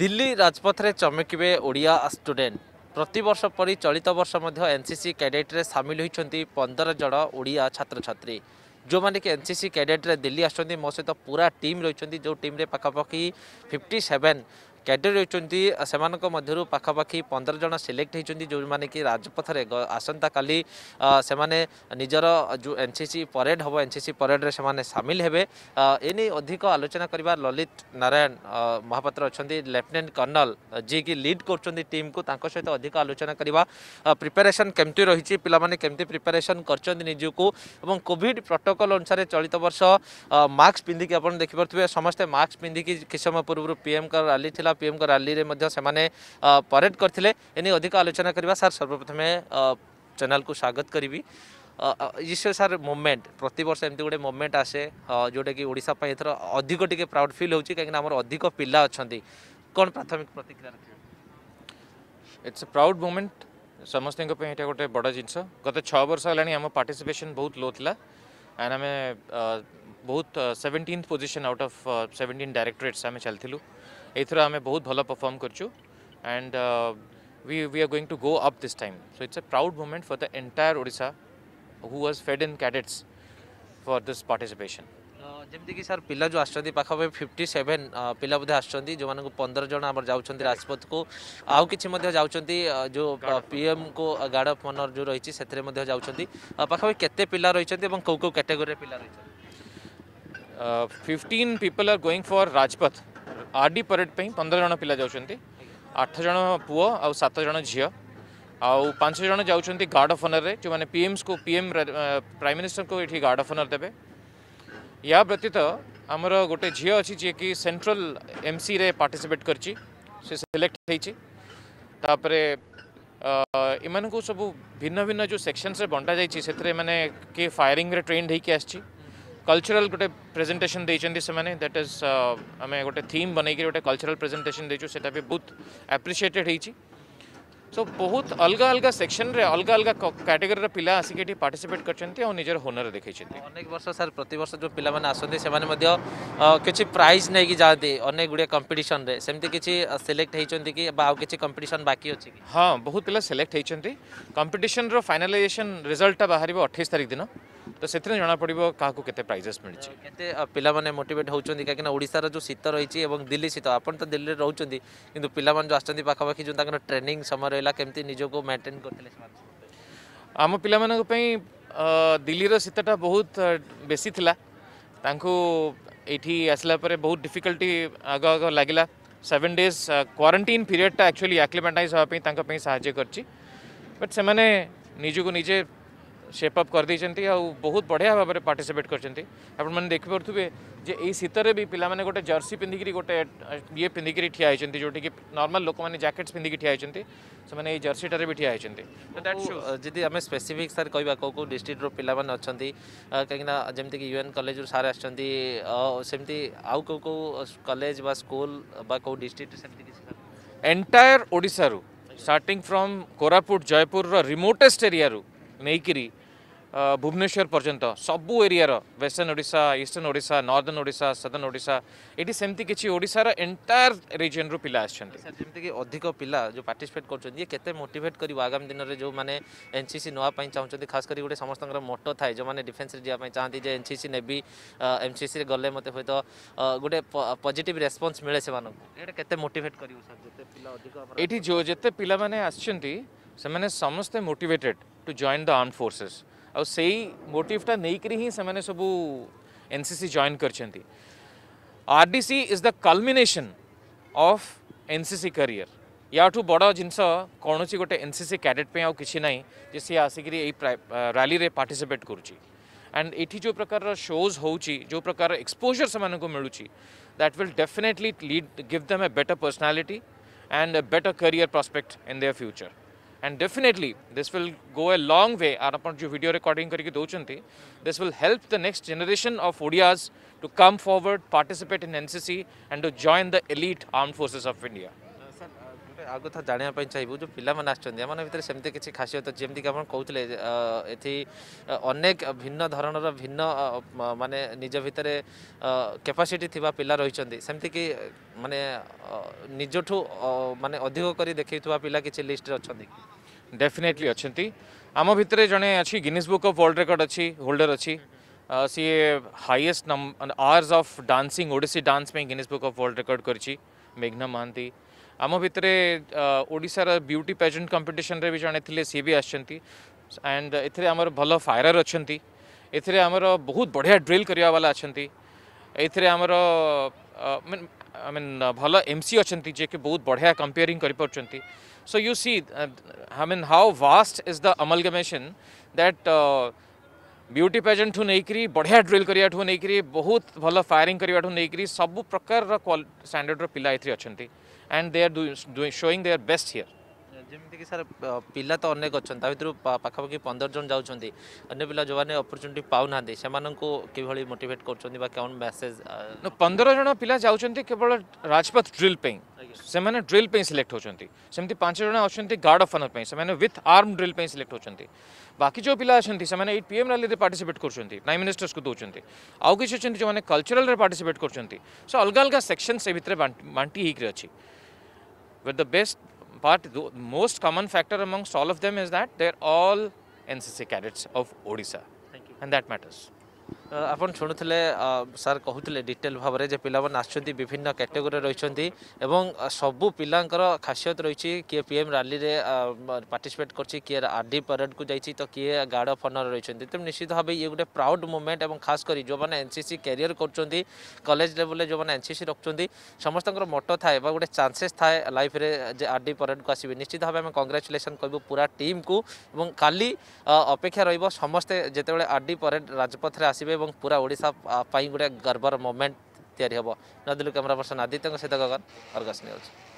দিল্লী রাজপথে চমকিবে ওড়িয়া স্টুডেন্ট প্রতবর্ষ পরি চলিত বর্ষ মধ্যে এনসিসি ক্যাডেট্রে সামিল হয়েছেন পনের জন ওড়িয়া ছাত্রছাত্রী ଯେଉଁମାନେ এনসিসি ଏନ୍ দিল্লী আসছেন মো সহ পুরা টিম রয়েছেন যে ଟିମ୍ পাখাপাখি ফিফটি সেভেন କ୍ୟାଡିଡେଟ୍ ରହିଛନ୍ତି ସେମାନଙ୍କ ମଧ୍ୟରୁ ପାଖାପାଖି ପନ୍ଦର ଜଣ ସିଲେକ୍ଟ ହୋଇଛନ୍ତି ଯେଉଁମାନେ କି ରାଜପଥରେ ଆସନ୍ତାକାଲି ସେମାନେ ନିଜର ଯେଉଁ ଏନ୍ସିସି ପରେଡ୍ ହେବ ଏନ୍ସିସି ପରେଡ୍ରେ ସେମାନେ ସାମିଲ ହେବେ ଏନେଇ ଅଧିକ ଆଲୋଚନା କରିବା ଲଲିତ ନାରାୟଣ ମହାପାତ୍ର ଅଛନ୍ତି ଲେଫ୍ଟନାଣ୍ଟ କର୍ଣ୍ଣଲ୍ ଯିଏକି ଲିଡ୍ କରୁଛନ୍ତି ଟିମ୍କୁ ତାଙ୍କ ସହିତ ଅଧିକ ଆଲୋଚନା କରିବା ପ୍ରିପାରେସନ୍ କେମିତି ରହିଛି ପିଲାମାନେ କେମିତି ପ୍ରିପାରେସନ୍ କରିଛନ୍ତି ନିଜକୁ ଏବଂ କୋଭିଡ଼ ପ୍ରୋଟୋକଲ୍ ଅନୁସାରେ ଚଳିତ ବର୍ଷ ମାସ୍କ ପିନ୍ଧିକି ଆପଣ ଦେଖିପାରୁଥିବେ ସମସ୍ତେ ମାସ୍କ ପିନ୍ଧିକି କିଛି ସମୟ ପୂର୍ବରୁ ପିଏମ୍ଙ୍କ ରାଲି ଥିଲା ହୋଇଥିଲା ପିଏମ୍ଙ୍କ ରାଲିରେ ମଧ୍ୟ ସେମାନେ ପରେଡ୍ କରିଥିଲେ ଏନେଇ ଅଧିକ ଆଲୋଚନା କରିବା ସାର୍ ସର୍ବପ୍ରଥମେ ଚ୍ୟାନେଲ୍କୁ ସ୍ୱାଗତ କରିବି ईश्वर सार मुवमेंट प्रत वर्ष एमती गोटे मुवमेंट आसे जोटा कि ओडा एथर अधिक टी प्राउड फिल हो कहीं आमर अधिक पिला अच्छा कौन प्राथमिक प्रतिक्रिया रखिए इट्स अ प्राउड मुवमेंट समस्त यहाँ गोटे बड़ जिनस गत छः वर्ष है आम पार्टिसिपेसन बहुत लो था एंड आम बहुत seventeen position out of seventeen directorates um चलूँ एथर आम बहुत भल परफर्म कर we we are going to go up this time so it's a proud moment for the entire Odisha who was fed in cadets for this participation जमीक sir पिला जो आखापा fifty seven पिला बोधे आज मैं पंद्रह जन आम जा राजपथ को आउ कि uh, जो पीएम uh, को गार्ड अफ अनर जो रही है पाखापा के पिला रही कौ कौ कैटेगोरी पिला रही fifteen people are going for Rajpath R D parade पर पंद्रह जन पिला जा आठ जन पुओ आ सात जन झी आउ पांच जन गार्ड अफ अनर जो मैंने पीएम्स को पीएम प्राइम मिनिस्टर को ये गार्ड अफ अनर देते या व्यतीत आमर गोटे झी अच्छी जी कि सेंट्रल एमसी रे पार्टिसिपेट कर सिलेक्ट होपर ଏମାନଙ୍କୁ सब भिन्न भिन्न जो सेक्शनस बंटा ସେଥିରେ ମାନେ କିଏ ଫାୟାରିଂରେ ଟ୍ରେଣ୍ଡ ହେଇକି कलचराल गोटे प्रेजेन्टेसन देने दैट इज आम गोटे थीम बनई गोटे कलचराल प्रेजेन्टेसन देटा भी बहुत आप्रिसीएटेड होती सो बहुत अलग अलग सेक्शन रे अलग अलग कैटेगरी पिला आसिक पार्टिसिपेट कर निजर हुनर देखते अनेक वर्ष सर प्रत वर्ष जो पिला माने आसन्ती से माने मध्य प्राइज नहीं कि जाते अनेक गुडे कंपिटन सेमती किसी सिलेक्ट होती कि बा किछि कंपिटन बाकी अच्छे हाँ बहुत पिला सिलेक्ट होती कंपिटन रो फाइनलाइजेशन रिजल्ट बाहर अठाई तारीख दिन तो से जना पड़ो क्या प्राइजेस मिली पे मोटेट होती कहीं ओडार जो शीत रही है दिल्ली शीत आप तो दिल्ली में कि पाला जो आखापाखी जो ट्रेनिंग समय रहा कमी निज्क मेन्टेन करते आम पाने दिल्लीर शीत बहुत बेसी यी आसला बहुत डिफिकल्टी आग आग लगे सेवेन डेज क्वारंटीन पीरियडटा एक्चुअली आक्लीमेटाइज हाँपी साय कर बट निजे सेपअप कर दे बहुत बढ़िया भाव में पार्टिसीपेट करें देखिपे शीतर भी पिलाने गोटे जर्सी पिंधिक गोटे ये पिंधिक ठिया होती जोटि की नर्माल लोक मैंने जैकेट पिंधिक ठिया होती ये जर्सीटे भी ठिया होती आम स्पेसीफिक सारे कह कौ कौ डिस्ट्रिक्टर पिला अच्छा कहीं जमीक यूएन कलेज रू सारे आमती आउ कौ कौ कलेज व स्कूल कौ डिस्ट्रिक्ट एंटायर ओडार starting from Koraput Jaypore remotest area नहींक्री ভুবনেশ্বর পর্যন্ত সবু এরিয়ার western Odisha eastern Odisha northern Odisha southern Odisha এটি সেমতি কিছু ওড়িশার এন্টায়ার রিজনরু পিলা আসছেন যেমিতিকি অধিক পিলা যে পার্টিসিপেট করছেন ইয়ে কেতে মোটিভেট করব আগামী দিনের যে এনসিসি নেওয়া চাহুমান খাস করি গোটে সমস্ত মোট থাকে যে ডিফেন্সরে যাওয়া চাহিদা যে এনসিসি নেবি এনসিসি গলে মতো হয়তো গোটে পজিটিভ রেসপন্স মিলে সে এটা কেতে মোটিভেট করব এটি যে যেতে পিলা মানে আসছেন সেমানে সমস্তে motivated to join the arm forces आई मोटिवटा नहीं कर सब एनसीसी जॉन कर R D C is the culmination of NCC career या बड़ जिनस कौन सी गोटे एनसीसी कैडेट पर कि ना जे सी आसिक रैली पार्टीसीपेट कर एंड एटी जो प्रकार शोज हो जो प्रकार एक्सपोजर से मिलूँ that will definitely lead give them a better personality and a better career prospect in their future and definitely this will go a long way ଆପଣ ଯେଉଁ video recording, କରିକି ଦେଉଛନ୍ତି this will help the next generation of Odias to come forward, participate in NCC and to join the elite armed forces of India. आगे था जानापी चाहिए जो पिला आने भर से किसी खासियत जमीक आप कहते अनेक भिन्न धरण भिन्न मानने निज भितर कैपासीटी थी पिला रही सेमती कि मानने निजू मानने अधिक कर देखा पिला कि लिस्ट अच्छा डेफिनेटली अच्छा आम भितर जड़े अच्छी Guinness book of world record अच्छी होल्डर अच्छी सी हाइएस्ट नम hours of dancing dance Guinness book of world record कर मेघना महांती आम भितर ओडार ब्यूटी पेजेंट कंपिटन भी जड़े थे सी भी आंड एमर भल फायरर अच्छा एमर बहुत बढ़िया ड्रिल करवा वाला अच्छा एमर आई मीन भल एम सी अच्छा जे कि बहुत बढ़िया कंपेयरिंग कर so you see I mean how vast is the amalgamation that beauty pageant ठू नहीं बढ़िया ड्रिल करने बहुत भल फायरिंग करने सब प्रकार स्टाणर्ड्र पिला ये अच्छा and they are doing, doing showing their best sir पिला तो अनेक अच्छा पाखापाखि पंदर जन जाने पिला जो मैंने अपरच्युनिटी पा ना से किभली मोटेट कर कौन मेसेज जन पिला जावल राजपथ ड्रिल से ड्रिल सिलेक्ट होती पांच जन अच्छा गार्ड अफ अनर से विथ आर्म ड्रिल सिलेक्ट होती बाकी जो पिला अच्छे से मैंने पी एम राय पार्टिसपेट कर नाइम मिनिस्टर्स को दौरान आउ किसी अच्छे जो मैंने कल्चराल पार्टिसपेट कर अलग अलग सेक्शन से भितर बांटी होकर अच्छी But the best part, the most common factor amongst all of them is that they're all NCC cadets of Odisha. And that matters. আপনার শুণুলে স্যার কুলে ডিটেল ভাবে যে পিলা আসছেন বিভিন্ন ক্যাটেগোরি রয়েছেন এবং সবু পিলাঙ্কর খাসিয়ত রয়েছে কি পিএম রালি পার্টিসিপেট করছে কি আর ডি প্যারেড কু যাই তো কি গার্ড অফ অনর রয়েছেন তেমনি নিশ্চিত ভাবে ইয়ে গোটে প্রাউড মুভমেন্ট এবং খাস করে যে এনসিসি ক্যারিয়ার করছেন কলেজ লেভেলে যে এনসিসি রাখছেন সমস্ত মটো থাকে বা গোটে চান্সেস থাকে লাইফে যে আর ডি প্যারেড কু আসবে নিশ্চিত ভাবে আমি কংগ্রাচুলেসন কহবু পুরা টিম কু এবং কালি অপেক্ষা রহব সমস্তে যেতবে ডি প্যারেড রাজপথে আসবে এবং পুরা ওড়িশা পাই গড়া গর্বার মোমেন্ট তৈরি হব নদীলোক ক্যামেরা পারসন আদিত্য গগন আর গস নিউজ